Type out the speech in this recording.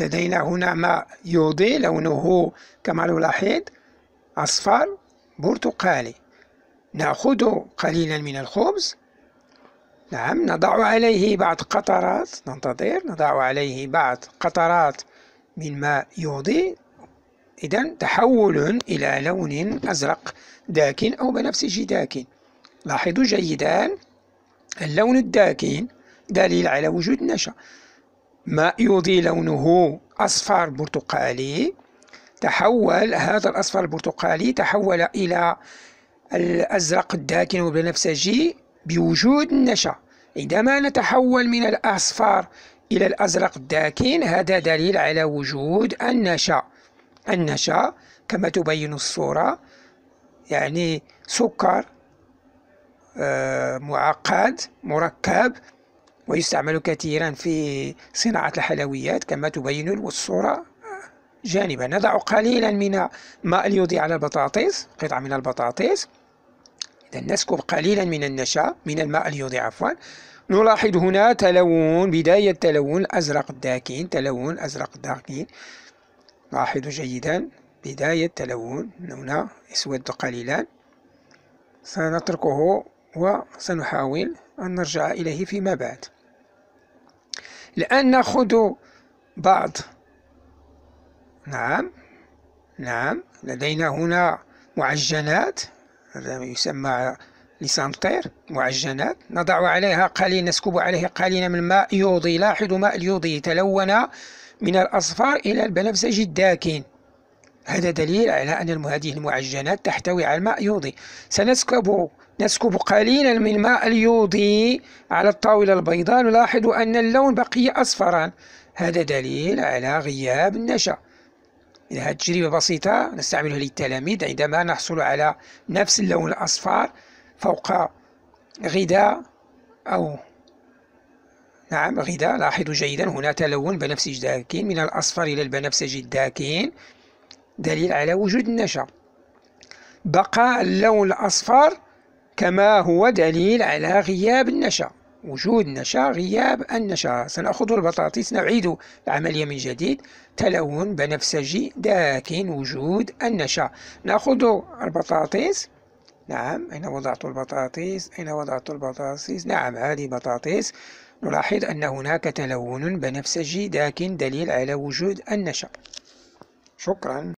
لدينا هنا ماء يوضي لونه كما نلاحظ أصفر برتقالي نأخذ قليلا من الخبز نعم نضع عليه بعض قطرات ننتظر نضع عليه بعض قطرات من ماء يوضي إذا تحول إلى لون أزرق داكن أو بنفسجي داكن لاحظوا جيدا اللون الداكن دليل على وجود نشأ يضي لونه أصفر برتقالي تحول هذا الأصفر البرتقالي تحول إلى الأزرق الداكن والبنفسجي بوجود النشا عندما نتحول من الأصفر إلى الأزرق الداكن هذا دليل على وجود النشا النشا كما تبين الصورة يعني سكر آه، معقد مركب ويستعمل كثيرا في صناعة الحلويات كما تبين الصورة جانبا نضع قليلا من ماء اليودي على البطاطس قطعة من البطاطس إذا نسكب قليلا من النشا من الماء اليودي عفوا نلاحظ هنا تلون بداية تلون الأزرق الداكن تلون الأزرق الداكن لاحظوا جيدا بداية تلون هنا أسود قليلا سنتركه وسنحاول أن نرجع إليه فيما بعد الآن نأخذ بعض نعم نعم لدينا هنا معجنات هذا يسمى لسانتير معجنات نضع عليها قليل نسكب عليه قليلا من الماء يوضي لاحظوا ماء اليوضي تلون من الأصفر إلى البنفسجي الداكن هذا دليل على أن هذه المعجنات تحتوي على الماء يوضي سنسكب نسكب قليلا من ماء اليوضي على الطاولة البيضاء نلاحظ أن اللون بقي أصفرا هذا دليل على غياب النشأ إذا هذه تجربة بسيطة نستعملها للتلاميذ عندما نحصل على نفس اللون الأصفر فوق غذاء أو نعم غذاء لاحظوا جيدا هنا تلون بنفسج داكن من الأصفر إلى البنفسجي الداكن دليل على وجود النشأ بقى اللون الأصفر كما هو دليل على غياب النشأ وجود نشا غياب النشا سنأخذ البطاطس نعيد العملية من جديد تلون بنفسجي لكن وجود النشا نأخذ البطاطس نعم أين وضعت البطاطس أين وضعت البطاطس نعم هذه بطاطس نلاحظ أن هناك تلون بنفسجي لكن دليل على وجود النشا شكرا